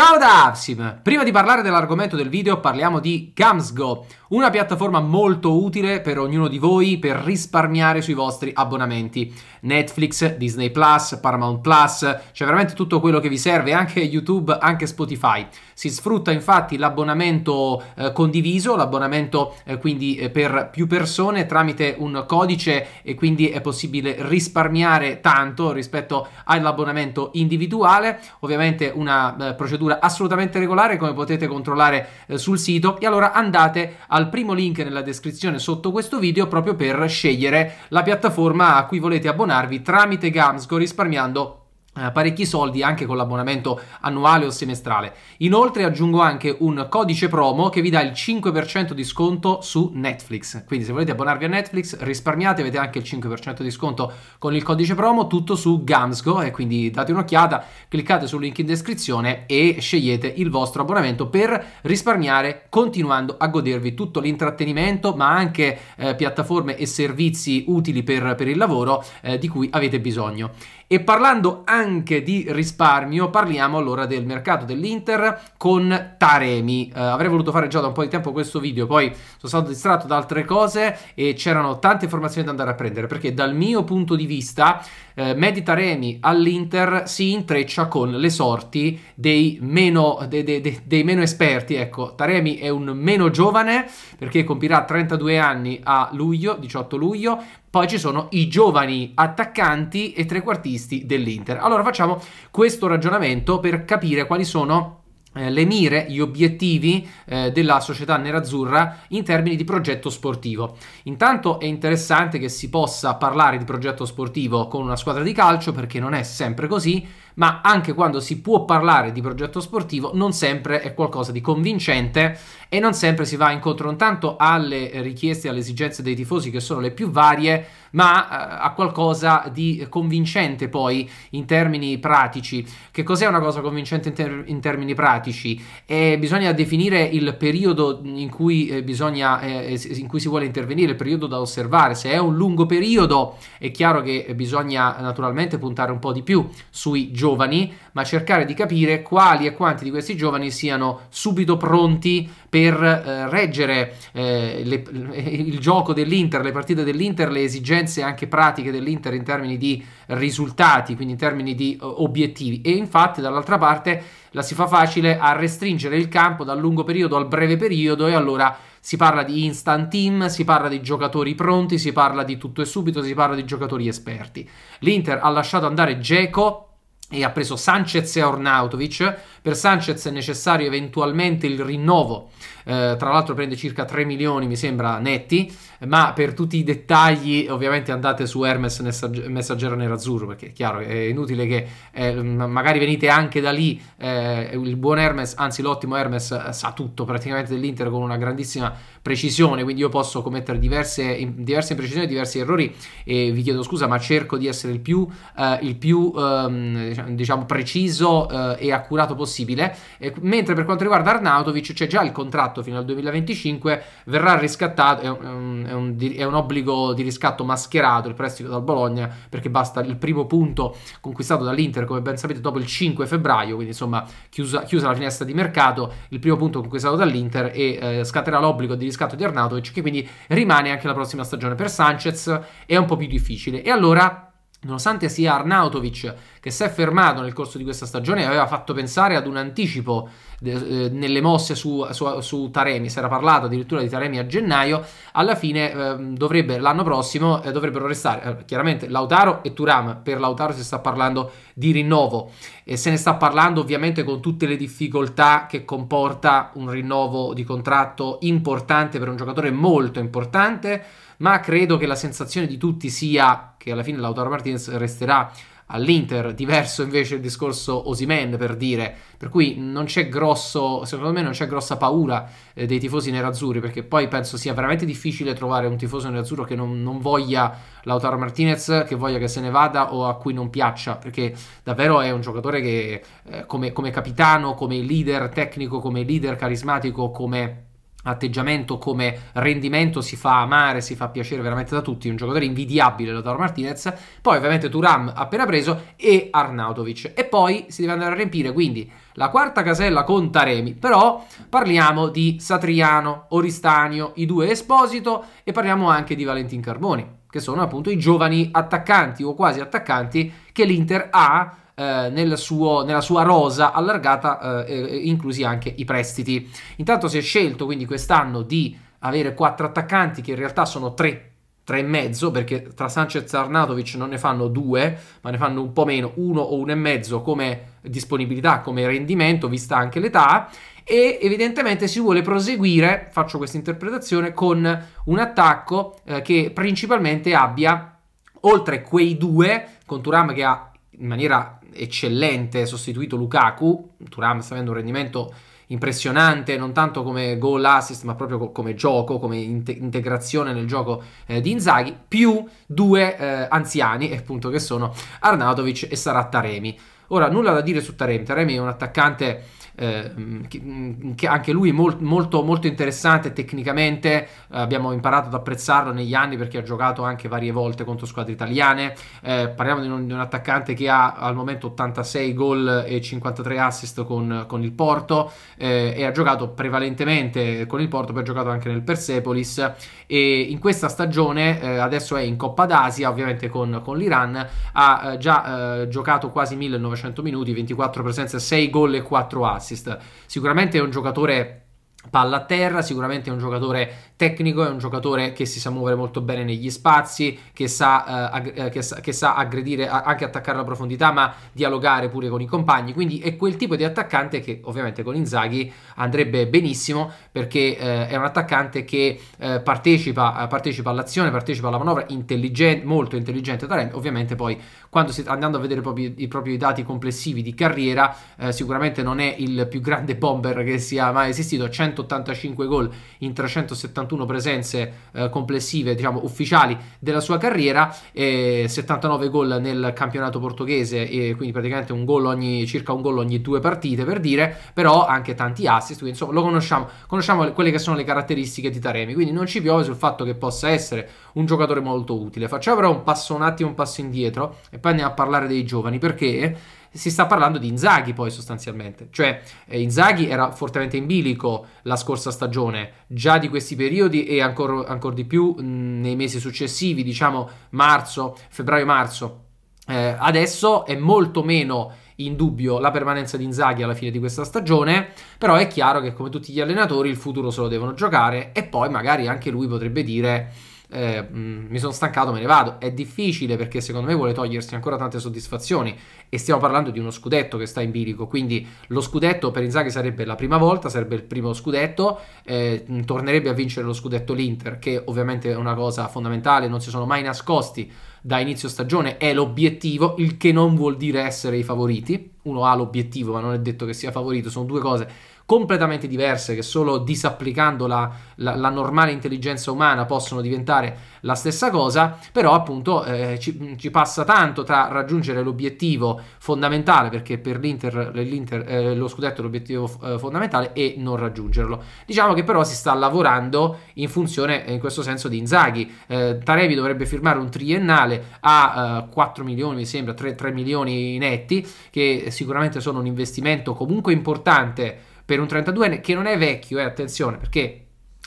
Ciao da Avsim! Prima di parlare dell'argomento del video parliamo di Gamsgo, una piattaforma molto utile per ognuno di voi per risparmiare sui vostri abbonamenti. Netflix, Disney Plus, Paramount Plus, c'è cioè veramente tutto quello che vi serve, anche YouTube, anche Spotify. Si sfrutta infatti l'abbonamento eh, condiviso, l'abbonamento eh, quindi eh, per più persone tramite un codice e quindi è possibile risparmiare tanto rispetto all'abbonamento individuale. Ovviamente una eh, procedura fattura assolutamente regolare come potete controllare eh, sul sito e allora andate al primo link nella descrizione sotto questo video proprio per scegliere la piattaforma a cui volete abbonarvi tramite Gamsco risparmiando eh, parecchi soldi anche con l'abbonamento annuale o semestrale. Inoltre aggiungo anche un codice promo che vi dà il 5% di sconto su Netflix. Quindi se volete abbonarvi a Netflix risparmiate, avete anche il 5% di sconto con il codice promo, tutto su Gamsgo e quindi date un'occhiata, cliccate sul link in descrizione e scegliete il vostro abbonamento per risparmiare continuando a godervi tutto l'intrattenimento ma anche eh, piattaforme e servizi utili per, per il lavoro eh, di cui avete bisogno. E parlando anche di risparmio, parliamo allora del mercato dell'Inter con Taremi. Eh, avrei voluto fare già da un po' di tempo questo video, poi sono stato distratto da altre cose e c'erano tante informazioni da andare a prendere, perché dal mio punto di vista eh, Medi Taremi all'Inter si intreccia con le sorti dei meno, de, de, de, dei meno esperti. Ecco, Taremi è un meno giovane perché compirà 32 anni a luglio, 18 luglio, poi ci sono i giovani attaccanti e trequartisti dell'Inter. Allora facciamo questo ragionamento per capire quali sono eh, le mire, gli obiettivi eh, della società nerazzurra in termini di progetto sportivo. Intanto è interessante che si possa parlare di progetto sportivo con una squadra di calcio perché non è sempre così ma anche quando si può parlare di progetto sportivo non sempre è qualcosa di convincente e non sempre si va incontro non tanto alle richieste, alle esigenze dei tifosi che sono le più varie, ma eh, a qualcosa di convincente poi in termini pratici. Che cos'è una cosa convincente in, ter in termini pratici? Eh, bisogna definire il periodo in cui, eh, bisogna, eh, in cui si vuole intervenire, il periodo da osservare. Se è un lungo periodo è chiaro che bisogna naturalmente puntare un po' di più sui giovani giovani, ma cercare di capire quali e quanti di questi giovani siano subito pronti per eh, reggere eh, le, il gioco dell'Inter, le partite dell'Inter, le esigenze anche pratiche dell'Inter in termini di risultati, quindi in termini di eh, obiettivi. E infatti dall'altra parte la si fa facile a restringere il campo dal lungo periodo al breve periodo e allora si parla di instant team, si parla di giocatori pronti, si parla di tutto e subito, si parla di giocatori esperti. L'Inter ha lasciato andare Geco e ha preso Sanchez e Ornautovic. Per Sanchez è necessario eventualmente il rinnovo eh, tra l'altro prende circa 3 milioni mi sembra netti, ma per tutti i dettagli ovviamente andate su Hermes Messaggero Nerazzurro perché è chiaro, è inutile che eh, magari venite anche da lì, eh, il buon Hermes, anzi l'ottimo Hermes eh, sa tutto praticamente dell'Inter con una grandissima precisione, quindi io posso commettere diverse, diverse imprecisioni, diversi errori e vi chiedo scusa ma cerco di essere il più, eh, il più ehm, diciamo, diciamo preciso e accurato possibile, mentre per quanto riguarda Arnautovic c'è già il contratto riscatto fino al 2025, verrà riscattato, è un, è un, è un obbligo di riscatto mascherato il prestito dal Bologna perché basta il primo punto conquistato dall'Inter, come ben sapete, dopo il 5 febbraio, quindi insomma chiusa, chiusa la finestra di mercato, il primo punto conquistato dall'Inter e eh, scatterà l'obbligo di riscatto di Arnautovic che quindi rimane anche la prossima stagione per Sanchez, è un po' più difficile. E allora Nonostante sia Arnautovic che si è fermato nel corso di questa stagione aveva fatto pensare ad un anticipo eh, nelle mosse su, su, su, Taremi, si era parlato addirittura di Taremi a gennaio, alla fine eh, dovrebbe, l'anno prossimo eh, dovrebbero restare eh, chiaramente Lautaro e Turam, per Lautaro si sta parlando di rinnovo e se ne sta parlando ovviamente con tutte le difficoltà che comporta un rinnovo di contratto importante per un giocatore molto importante, ma credo che la sensazione di tutti sia che alla fine Lautaro Martinez resterà all'Inter. Diverso invece il discorso Osimen, per dire. Per cui non c'è grosso, secondo me non c'è grossa paura eh, dei tifosi nerazzurri, perché poi penso sia veramente difficile trovare un tifoso nerazzurro che non, non, voglia Lautaro Martinez, che voglia che se ne vada o a cui non piaccia, perché davvero è un giocatore che eh, come, come capitano, come leader tecnico, come leader carismatico, come atteggiamento come rendimento si fa amare, si fa piacere veramente da tutti, un giocatore invidiabile Lautaro Martinez, poi ovviamente Turam appena preso e Arnautovic e poi si deve andare a riempire quindi la quarta casella con Taremi, però parliamo di Satriano, Oristanio, i due Esposito e parliamo anche di Valentin Carboni, che sono appunto i giovani attaccanti o quasi attaccanti che l'Inter ha eh, nel suo, nella sua rosa allargata, eh, inclusi anche i prestiti. Intanto si è scelto quindi quest'anno di avere quattro attaccanti che in realtà sono tre tre e mezzo, perché tra Sanchez e Arnatovic non ne fanno due, ma ne fanno un po' meno, uno o uno e mezzo come disponibilità, come rendimento, vista anche l'età. E evidentemente si vuole proseguire, faccio questa interpretazione, con un attacco eh, che principalmente abbia, oltre quei due, con Turam che ha in maniera eccellente, sostituito Lukaku, Turam sta avendo un rendimento impressionante, non tanto come goal assist, ma proprio co come gioco, come inte integrazione nel gioco eh, di Inzaghi, più due eh, anziani, appunto, che sono Arnautovic e Sarat Taremi. Ora, nulla da dire su Taremi, Taremi è un attaccante Ehm, mm, che anche lui è molt, molto, molto, interessante tecnicamente, abbiamo imparato ad apprezzarlo negli anni perché ha giocato anche varie volte contro squadre italiane, eh, parliamo di un, di un, attaccante che ha al momento 86 gol e 53 assist con, con il Porto eh, e ha giocato prevalentemente con il Porto, poi ha giocato anche nel Persepolis e in questa stagione eh, adesso è in Coppa d'Asia ovviamente con, con l'Iran, ha eh, già eh, giocato quasi 1900 minuti, 24 presenze, 6 gol e 4 assist assist. Sicuramente è un giocatore palla a terra, sicuramente è un giocatore tecnico, è un giocatore che si sa muovere molto bene negli spazi, che sa, eh, eh che sa, che sa aggredire, anche attaccare la profondità, ma dialogare pure con i compagni, quindi è quel tipo di attaccante che ovviamente con Inzaghi andrebbe benissimo perché eh, è un attaccante che eh, partecipa, eh, partecipa, all'azione, partecipa alla manovra, intelligente, molto intelligente talento, ovviamente poi quando si, andando a vedere proprio, i propri dati complessivi di carriera eh, sicuramente non è il più grande bomber che sia mai esistito, 100 385 gol in 371 presenze eh, complessive, diciamo, ufficiali della sua carriera, 79 gol nel campionato portoghese, quindi praticamente un gol ogni, circa un gol ogni due partite per dire, però anche tanti assist, quindi insomma lo conosciamo, conosciamo quelle che sono le caratteristiche di Taremi, quindi non ci piove sul fatto che possa essere un giocatore molto utile. Facciamo però un passo un attimo, un passo indietro e poi andiamo a parlare dei giovani perché si sta parlando di Inzaghi poi sostanzialmente, cioè eh, Inzaghi era fortemente in bilico la scorsa stagione, già di questi periodi e ancora ancor di più mh, mm, nei mesi successivi, diciamo marzo, febbraio-marzo. Eh, adesso è molto meno in dubbio la permanenza di Inzaghi alla fine di questa stagione, però è chiaro che come tutti gli allenatori il futuro se lo devono giocare e poi magari anche lui potrebbe dire eh, mm, mi sono stancato, me ne vado. È difficile perché secondo me vuole togliersi ancora tante soddisfazioni e stiamo parlando di uno scudetto che sta in bilico, quindi lo scudetto per Inzaghi sarebbe la prima volta, sarebbe il primo scudetto, eh, mm, tornerebbe a vincere lo scudetto l'Inter, che ovviamente è una cosa fondamentale, non si sono mai nascosti da inizio stagione, è l'obiettivo, il che non vuol dire essere i favoriti, uno ha l'obiettivo ma non è detto che sia favorito, sono due cose completamente diverse che solo disapplicando la, la, la normale intelligenza umana possono diventare la stessa cosa, però appunto eh, ci, ci, passa tanto tra raggiungere l'obiettivo fondamentale, perché per l'Inter, eh, eh lo scudetto è l'obiettivo eh, fondamentale, e non raggiungerlo. Diciamo che però si sta lavorando in funzione, eh, in questo senso, di Inzaghi. Eh, Tarevi dovrebbe firmare un triennale a 4 milioni, mi sembra, 3, 3 milioni netti, che sicuramente sono un investimento comunque importante per un 32enne che non è vecchio, eh, attenzione, perché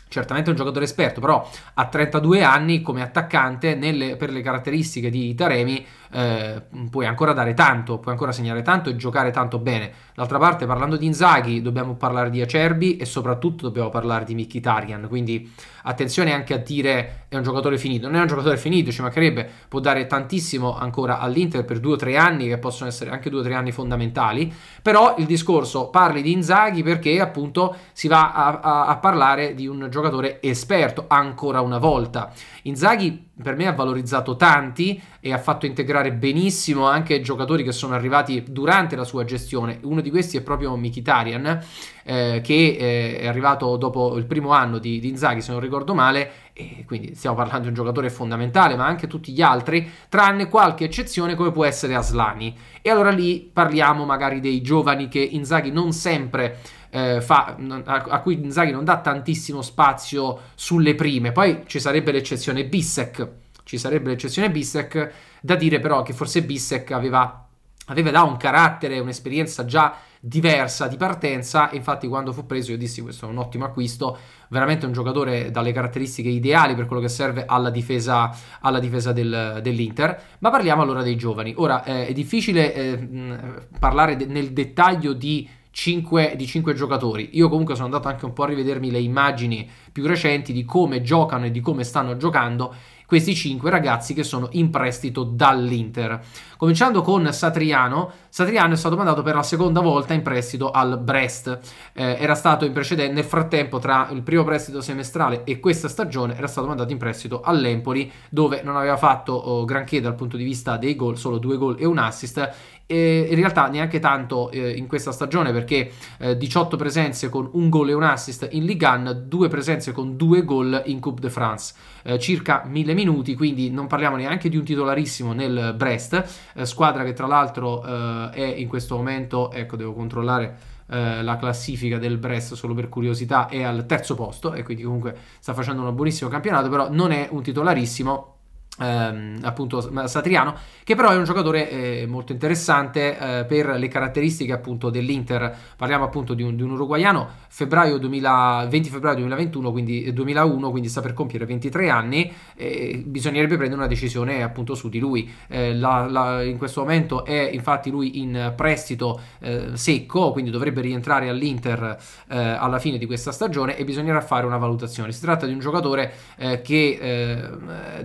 certamente è un giocatore esperto, però a 32 anni come attaccante nelle, per le caratteristiche di Taremi eh, puoi ancora dare tanto, puoi ancora segnare tanto e giocare tanto bene. D'altra parte, parlando di Inzaghi, dobbiamo parlare di Acerbi e soprattutto dobbiamo parlare di Mkhitaryan, quindi attenzione anche a dire è un giocatore finito. Non è un giocatore finito, ci mancherebbe, può dare tantissimo ancora all'Inter per due o tre anni, che possono essere anche due o tre anni fondamentali, però il discorso parli di Inzaghi perché appunto si va a, a, a parlare di un giocatore esperto ancora una volta. Inzaghi per me ha valorizzato tanti e ha fatto integrare recuperare benissimo anche giocatori che sono arrivati durante la sua gestione. Uno di questi è proprio Mikitarian, eh, che eh, è arrivato dopo il primo anno di, di Inzaghi, se non ricordo male, e quindi stiamo parlando di un giocatore fondamentale, ma anche tutti gli altri, tranne qualche eccezione come può essere Aslani. E allora lì parliamo magari dei giovani che Inzaghi non sempre... Eh, fa, a, a, cui Inzaghi non dà tantissimo spazio sulle prime. Poi ci sarebbe l'eccezione Bissek, ci sarebbe l'eccezione Bissec da dire però che forse Bissek aveva, aveva là un carattere, un'esperienza già diversa di partenza. Infatti, quando fu preso, io dissi: Questo è un ottimo acquisto. Veramente un giocatore dalle caratteristiche ideali per quello che serve alla difesa, alla difesa del, dell'Inter. Ma parliamo allora dei giovani. Ora eh, è difficile eh, parlare de- nel dettaglio di 5, di 5 giocatori. Io comunque sono andato anche un po' a rivedermi le immagini più recenti di come giocano e di come stanno giocando questi cinque ragazzi che sono in prestito dall'Inter. Cominciando con Satriano, Satriano è stato mandato per la seconda volta in prestito al Brest, eh, era stato in precedente, nel frattempo tra il primo prestito semestrale e questa stagione era stato mandato in prestito all'Empoli dove non aveva fatto oh, granché dal punto di vista dei gol, solo due gol e un assist eh, in realtà neanche tanto eh, in questa stagione perché 18 eh, presenze con un gol e un assist in Ligue 1, 2 presenze con 2 gol in Coupe de France, eh, circa mille minuti, quindi non parliamo neanche di un titolarissimo nel Brest, eh, squadra che tra l'altro è in questo momento, ecco devo controllare la classifica del Brest solo per curiosità è al terzo posto e quindi comunque sta facendo un buonissimo campionato però non è un titolarissimo Ehm, appunto Satriano, che però è un giocatore eh, molto interessante eh, per le caratteristiche appunto dell'Inter. Parliamo appunto di un, di un uruguaiano, febbraio 2000, 20 febbraio 2021, quindi 2001, eh, quindi sta per compiere 23 anni. Eh, bisognerebbe prendere una decisione appunto su di lui. Eh, la, la, in questo momento è infatti lui in prestito eh, secco, quindi dovrebbe rientrare all'Inter alla fine di questa stagione e bisognerà fare una valutazione. Si tratta di un giocatore che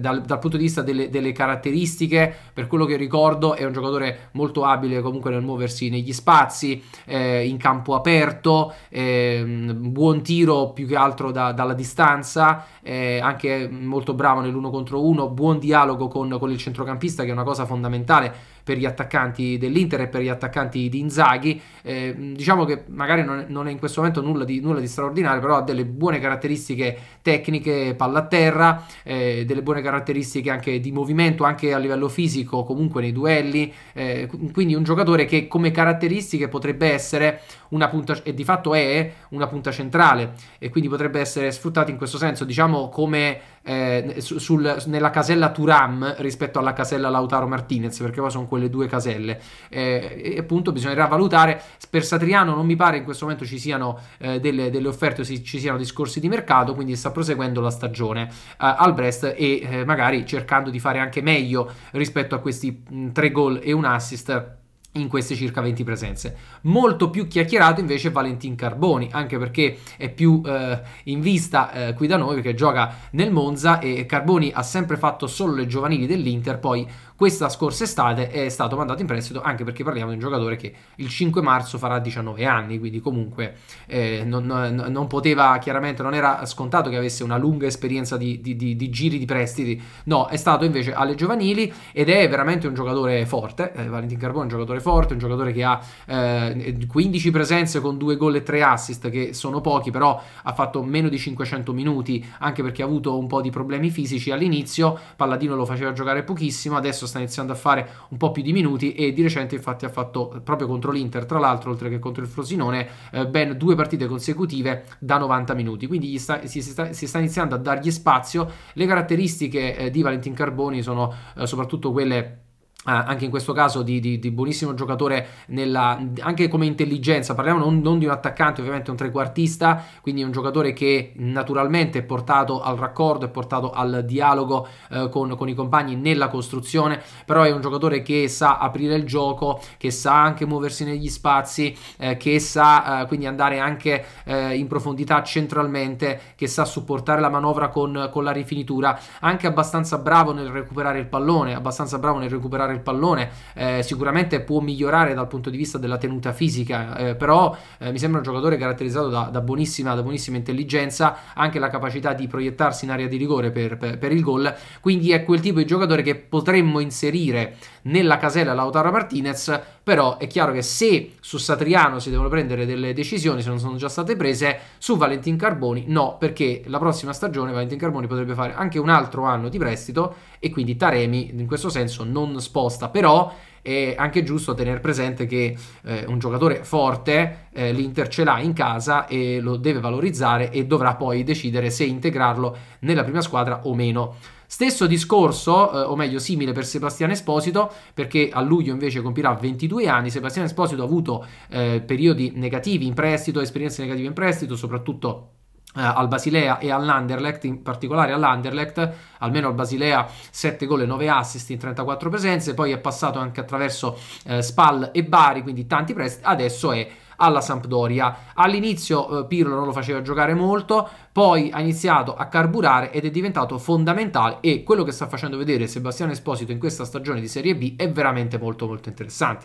dal, dal punto di vista delle, delle, caratteristiche, per quello che ricordo è un giocatore molto abile comunque nel muoversi negli spazi, eh, in campo aperto, eh, buon tiro più che altro da, dalla distanza, eh, anche molto bravo nell'uno contro uno, buon dialogo con, con il centrocampista che è una cosa fondamentale per gli attaccanti dell'Inter e per gli attaccanti di Inzaghi. Eh, diciamo che magari non, non, è in questo momento nulla di, nulla di, straordinario, però ha delle buone caratteristiche tecniche, palla a terra, eh, delle buone caratteristiche anche di movimento, anche a livello fisico, comunque nei duelli. Eh, quindi un giocatore che come caratteristiche potrebbe essere una punta, e di fatto è una punta centrale, e quindi potrebbe essere sfruttato in questo senso, diciamo come eh, sul, nella casella Turam rispetto alla casella Lautaro Martinez, perché poi sono quelle due caselle. Eh, e appunto bisognerà valutare. Per Satriano non mi pare in questo momento ci siano eh, delle, delle, offerte, ci siano discorsi di mercato, quindi sta proseguendo la stagione eh, al Brest e eh, magari cercando di fare anche meglio rispetto a questi mh, tre gol e un assist in queste circa 20 presenze. Molto più chiacchierato invece Valentin Carboni, anche perché è più eh, in vista eh, qui da noi, perché gioca nel Monza e Carboni ha sempre fatto solo le giovanili dell'Inter, poi questa scorsa estate è stato mandato in prestito anche perché parliamo di un giocatore che il 5 marzo farà 19 anni, quindi comunque eh, non, non, non, poteva chiaramente, non era scontato che avesse una lunga esperienza di, di, di, di, giri di prestiti, no, è stato invece alle giovanili ed è veramente un giocatore forte, eh, Valentin Carbone è un giocatore forte, un giocatore che ha eh, 15 presenze con 2 gol e 3 assist, che sono pochi, però ha fatto meno di 500 minuti anche perché ha avuto un po' di problemi fisici all'inizio, Palladino lo faceva giocare pochissimo, adesso adesso sta iniziando a fare un po' più di minuti e di recente infatti ha fatto proprio contro l'Inter, tra l'altro oltre che contro il Frosinone, eh, ben due partite consecutive da 90 minuti, quindi sta, si, si, sta, si, sta, iniziando a dargli spazio, le caratteristiche eh, di Valentin Carboni sono eh, soprattutto quelle Ah, anche in questo caso di, di, di buonissimo giocatore nella, anche come intelligenza, parliamo non, non, di un attaccante, ovviamente un trequartista, quindi un giocatore che naturalmente è portato al raccordo, è portato al dialogo eh, con, con, i compagni nella costruzione, però è un giocatore che sa aprire il gioco, che sa anche muoversi negli spazi, eh, che sa eh, quindi andare anche eh, in profondità centralmente, che sa supportare la manovra con, con la rifinitura, anche abbastanza bravo nel recuperare il pallone, abbastanza bravo nel recuperare il il pallone, eh, sicuramente può migliorare dal punto di vista della tenuta fisica, eh, però eh, mi sembra un giocatore caratterizzato da, da, buonissima, da, buonissima, intelligenza, anche la capacità di proiettarsi in area di rigore per, per, per il gol, quindi è quel tipo di giocatore che potremmo inserire nella casella Lautaro Martinez, però è chiaro che se su Satriano si devono prendere delle decisioni, se non sono già state prese, su Valentin Carboni no, perché la prossima stagione Valentin Carboni potrebbe fare anche un altro anno di prestito e quindi Taremi in questo senso non spazio sposta, però è anche giusto tenere presente che eh, un giocatore forte eh, l'Inter ce l'ha in casa e lo deve valorizzare e dovrà poi decidere se integrarlo nella prima squadra o meno. Stesso discorso, eh, o meglio simile per Sebastiano Esposito, perché a luglio invece compirà 22 anni. Sebastiano Esposito ha avuto eh, periodi negativi in prestito, esperienze negative in prestito, soprattutto eh, al Basilea e all'Anderlecht, in particolare all'Anderlecht, almeno al Basilea 7 gol e 9 assist in 34 presenze, poi è passato anche attraverso eh, Spal e Bari, quindi tanti prestiti, adesso è alla Sampdoria. All'inizio eh, Pirlo non lo faceva giocare molto, poi ha iniziato a carburare ed è diventato fondamentale e quello che sta facendo vedere Sebastiano Esposito in questa stagione di Serie B è veramente molto molto interessante.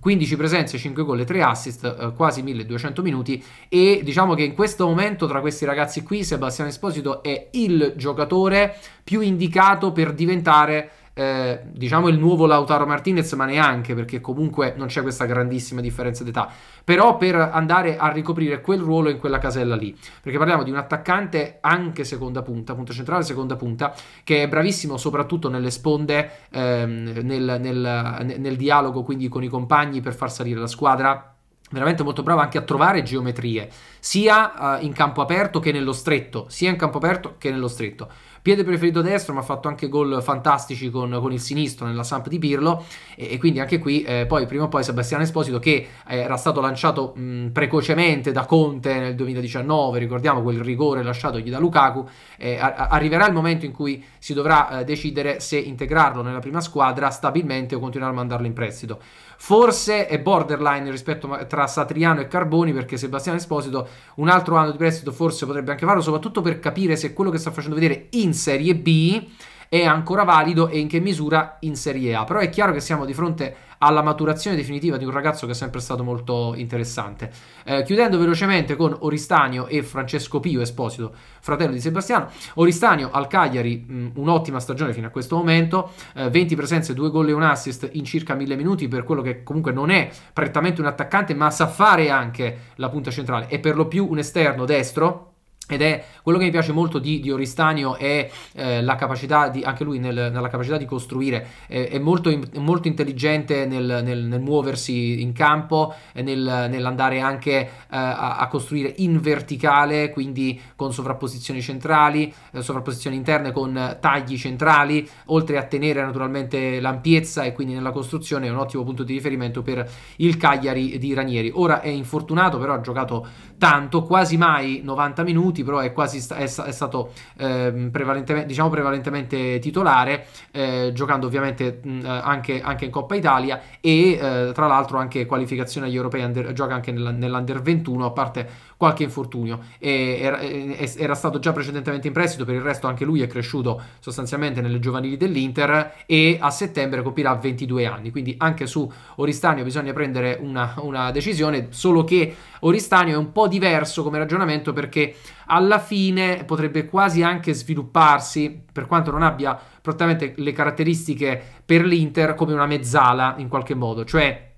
15 presenze, 5 gol e 3 assist, eh, quasi 1200 minuti e diciamo che in questo momento tra questi ragazzi qui Sebastiano Esposito è il giocatore più indicato per diventare eh, diciamo il nuovo Lautaro Martinez, ma neanche perché comunque non c'è questa grandissima differenza d'età, però per andare a ricoprire quel ruolo in quella casella lì, perché parliamo di un attaccante anche seconda punta, punta centrale, seconda punta, che è bravissimo soprattutto nelle sponde, ehm, nel, nel, nel dialogo quindi con i compagni per far salire la squadra veramente molto bravo anche a trovare geometrie, sia uh, in campo aperto che nello stretto, sia in campo aperto che nello stretto. Piede preferito destro, ma ha fatto anche gol fantastici con, con, il sinistro nella Samp di Pirlo. E, e quindi anche qui, eh, poi prima o poi, Sebastiano Esposito, che eh, era stato lanciato mh, precocemente da Conte nel 2019, ricordiamo quel rigore lasciatogli da Lukaku, eh, a, arriverà il momento in cui si dovrà eh, decidere se integrarlo nella prima squadra stabilmente o continuare a mandarlo in prestito. Forse è borderline rispetto tra Satriano e Carboni, perché Sebastiano Esposito un altro anno di prestito forse potrebbe anche farlo, soprattutto per capire se quello che sta facendo vedere in in Serie B è ancora valido e in che misura in Serie A. Però è chiaro che siamo di fronte alla maturazione definitiva di un ragazzo che è sempre stato molto interessante. Eh, chiudendo velocemente con Oristanio e Francesco Pio Esposito, fratello di Sebastiano. Oristanio al Cagliari, mh, mm, un'ottima stagione fino a questo momento, eh, 20 presenze, 2 gol e un assist in circa 1000 minuti per quello che comunque non è prettamente un attaccante, ma sa fare anche la punta centrale e per lo più un esterno destro ed è quello che mi piace molto di, di Oristanio è eh, la capacità di, anche lui nel, nella capacità di costruire, eh, è, molto, in, molto intelligente nel, nel, nel, muoversi in campo, nell'andare anche eh, a, a, costruire in verticale, quindi con sovrapposizioni centrali, eh, sovrapposizioni interne con tagli centrali, oltre a tenere naturalmente l'ampiezza e quindi nella costruzione è un ottimo punto di riferimento per il Cagliari di Ranieri. Ora è infortunato, però ha giocato tanto, quasi mai 90 minuti minuti, però è quasi sta- è, sta- è, stato eh, prevalentemente, diciamo prevalentemente titolare, eh, giocando ovviamente mh, anche, anche, in Coppa Italia e eh, tra l'altro anche qualificazione agli europei, under- gioca anche nella, nell'Under 21, a parte qualche infortunio. E, era, era, stato già precedentemente in prestito, per il resto anche lui è cresciuto sostanzialmente nelle giovanili dell'Inter e a settembre coprirà 22 anni, quindi anche su Oristanio bisogna prendere una, una decisione, solo che Oristanio è un po' diverso come ragionamento perché alla fine potrebbe quasi anche svilupparsi, per quanto non abbia praticamente le caratteristiche per l'Inter, come una mezzala in qualche modo, cioè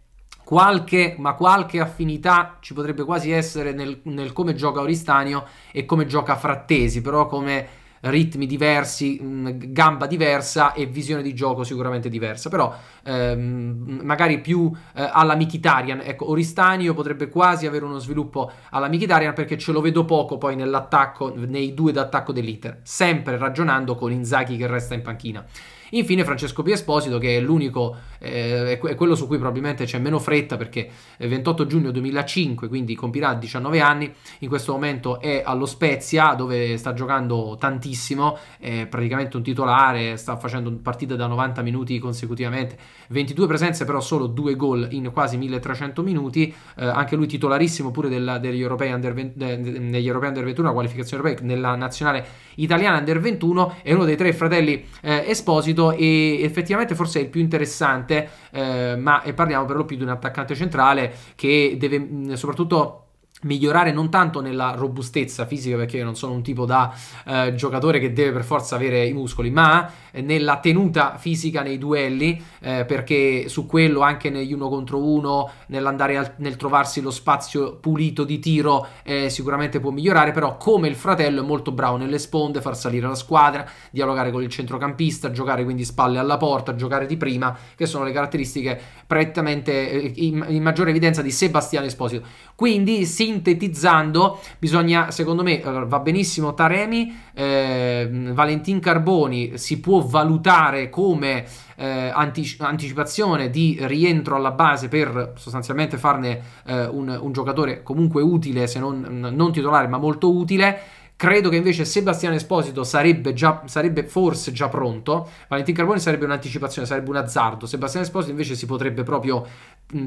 qualche, ma qualche affinità ci potrebbe quasi essere nel, nel come gioca Oristanio e come gioca Frattesi, però come ritmi diversi, mm, gamba diversa e visione di gioco sicuramente diversa, però ehm, magari più eh, alla Mkhitaryan, ecco, Oristanio potrebbe quasi avere uno sviluppo alla Mkhitaryan perché ce lo vedo poco poi nell'attacco, nei due d'attacco dell'Inter, sempre ragionando con Inzaghi che resta in panchina. Infine Francesco Piesposito che è l'unico eh, è quello su cui probabilmente c'è meno fretta perché 28 giugno 2005, quindi compirà 19 anni, in questo momento è allo Spezia dove sta giocando tantissimo, è praticamente un titolare, sta facendo partite da 90 minuti consecutivamente, 22 presenze però solo 2 gol in quasi 1300 minuti, eh, anche lui titolarissimo pure della, degli europei under, 20, eh, negli europei under 21, la qualificazione europea nella nazionale italiana under 21, è uno dei tre fratelli eh, Esposito e effettivamente forse è il più interessante eh, ma parliamo per lo più di un attaccante centrale che deve mh, soprattutto migliorare non tanto nella robustezza fisica perché io non sono un tipo da eh, giocatore che deve per forza avere i muscoli ma eh, nella tenuta fisica nei duelli eh, perché su quello anche negli uno contro uno nell'andare al, nel trovarsi lo spazio pulito di tiro eh, sicuramente può migliorare però come il fratello è molto bravo nelle sponde far salire la squadra dialogare con il centrocampista giocare quindi spalle alla porta giocare di prima che sono le caratteristiche prettamente eh, in, in maggiore evidenza di Sebastiano Esposito quindi si sintetizzando, bisogna, secondo me, va benissimo Taremi, eh, Valentin Carboni si può valutare come eh, antici anticipazione di rientro alla base per sostanzialmente farne eh, un, un, giocatore comunque utile, se non, non titolare, ma molto utile. Credo che invece Sebastiano Esposito sarebbe, già, sarebbe forse già pronto. Valentin Carboni sarebbe un'anticipazione, sarebbe un azzardo. Sebastiano Esposito invece si potrebbe proprio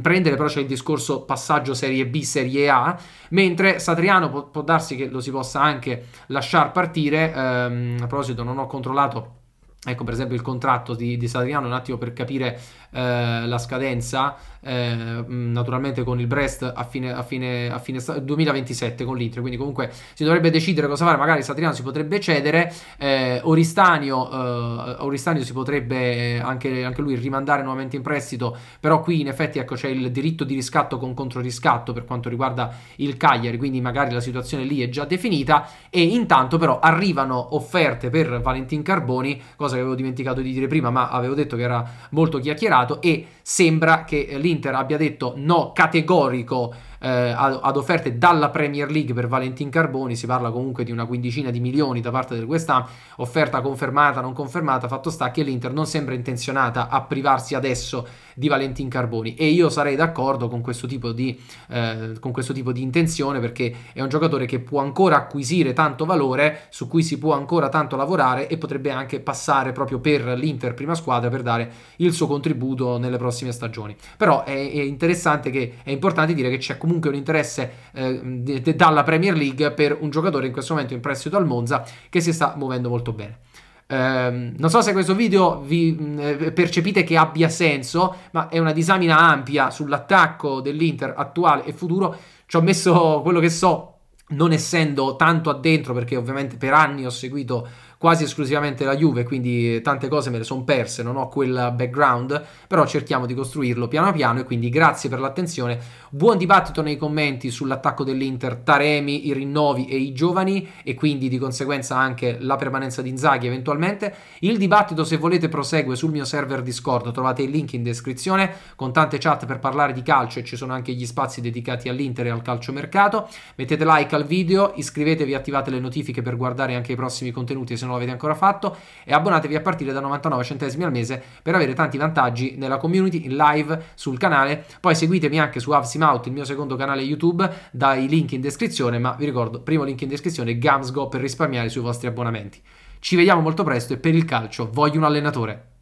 prendere, però c'è il discorso passaggio Serie B, Serie A. Mentre Satriano può, può darsi che lo si possa anche lasciar partire. Ehm, a proposito, non ho controllato. Ecco per esempio il contratto di, di Satriano, un attimo per capire eh, la scadenza, eh, mm, naturalmente con il Brest a fine, a fine, a fine 2027 con l'Inter, quindi comunque si dovrebbe decidere cosa fare, magari Satriano si potrebbe cedere, eh, Oristanio, eh, Oristanio, si potrebbe eh, anche, anche, lui rimandare nuovamente in prestito, però qui in effetti ecco, c'è il diritto di riscatto con controriscatto per quanto riguarda il Cagliari, quindi magari la situazione lì è già definita e intanto però arrivano offerte per Valentin Carboni, cosa che avevo dimenticato di dire prima, ma avevo detto che era molto chiacchierato campionato e sembra che eh, l'Inter abbia detto no categorico eh, ad offerte dalla Premier League per Valentin Carboni, si parla comunque di una quindicina di milioni da parte del West Ham, offerta confermata, non confermata, fatto sta che l'Inter non sembra intenzionata a privarsi adesso di Valentin Carboni e io sarei d'accordo con questo tipo di, eh, con questo tipo di intenzione perché è un giocatore che può ancora acquisire tanto valore, su cui si può ancora tanto lavorare e potrebbe anche passare proprio per l'Inter prima squadra per dare il suo contributo nelle prossime stagioni. Però è, è interessante che è importante dire che c'è comunque un interesse eh, dalla Premier League per un giocatore in questo momento in prestito al Monza che si sta muovendo molto bene. Eh, non so se questo video vi mh, eh, percepite che abbia senso, ma è una disamina ampia sull'attacco dell'Inter attuale e futuro. Ci ho messo quello che so non essendo tanto addentro, perché ovviamente per anni ho seguito quasi esclusivamente la Juve, quindi tante cose me le sono perse, non ho quel background, però cerchiamo di costruirlo piano piano e quindi grazie per l'attenzione. Buon dibattito nei commenti sull'attacco dell'Inter, Taremi, i rinnovi e i giovani e quindi di conseguenza anche la permanenza di Inzaghi eventualmente. Il dibattito se volete prosegue sul mio server Discord, trovate il link in descrizione con tante chat per parlare di calcio e ci sono anche gli spazi dedicati all'Inter e al calciomercato. Mettete like al video, iscrivetevi, attivate le notifiche per guardare anche i prossimi contenuti se se non l'avete ancora fatto e abbonatevi a partire da 99 centesimi al mese per avere tanti vantaggi nella community, in live, sul canale. Poi seguitemi anche su Avsimout il mio secondo canale YouTube, dai link in descrizione, ma vi ricordo, primo link in descrizione, Gamsgo per risparmiare sui vostri abbonamenti. Ci vediamo molto presto e per il calcio voglio un allenatore.